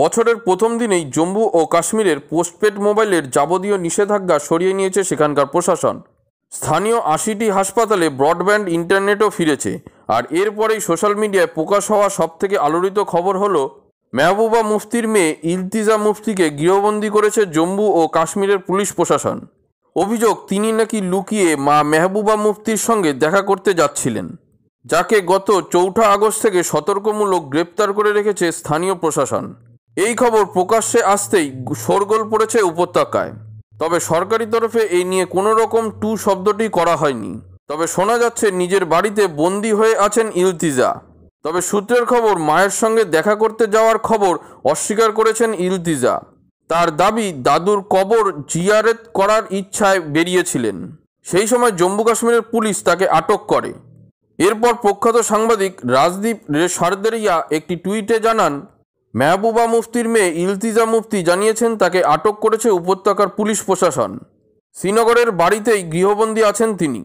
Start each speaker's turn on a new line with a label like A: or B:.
A: বছরের প্রথম দিনেই জম্মু ও কাশ্মীরের পোস্টপেড মোবাইলের যাবতীয় নিষেধাজ্ঞা সরিয়ে নিয়েছে সেখানকার প্রশাসন স্থানীয় আশিটি হাসপাতালে ব্রডব্যান্ড ইন্টারনেটও ফিরেছে আর এরপরেই সোশ্যাল মিডিয়ায় প্রকাশ হওয়া সবথেকে আলোড়িত খবর হলো মেহবুবা মুফতির মেয়ে ইলতিজা মুফতিকে গৃহবন্দী করেছে জম্মু ও কাশ্মীরের পুলিশ প্রশাসন অভিযোগ তিনি নাকি লুকিয়ে মা মেহবুবা মুফতির সঙ্গে দেখা করতে যাচ্ছিলেন যাকে গত চৌঠা আগস্ট থেকে সতর্কমূলক গ্রেপ্তার করে রেখেছে স্থানীয় প্রশাসন এই খবর প্রকাশ্যে আসতেই শোরগোল পড়েছে উপত্যকায় তবে সরকারি তরফে এই নিয়ে কোনো রকম টু শব্দটি করা হয়নি তবে শোনা যাচ্ছে নিজের বাড়িতে বন্দি হয়ে আছেন ইলতিজা তবে সূত্রের খবর মায়ের সঙ্গে দেখা করতে যাওয়ার খবর অস্বীকার করেছেন ইলতিজা তার দাবি দাদুর কবর জিয়ারেত করার ইচ্ছায় বেরিয়েছিলেন সেই সময় জম্মু কাশ্মীরের পুলিশ তাকে আটক করে এরপর প্রখ্যাত সাংবাদিক রাজদীপ সারদেরিয়া একটি টুইটে জানান মেহবুবা মুফতির মেয়ে ইলতিজা মুফতি জানিয়েছেন তাকে আটক করেছে উপত্যকার পুলিশ প্রশাসন শ্রীনগরের বাড়িতেই গৃহবন্দী আছেন তিনি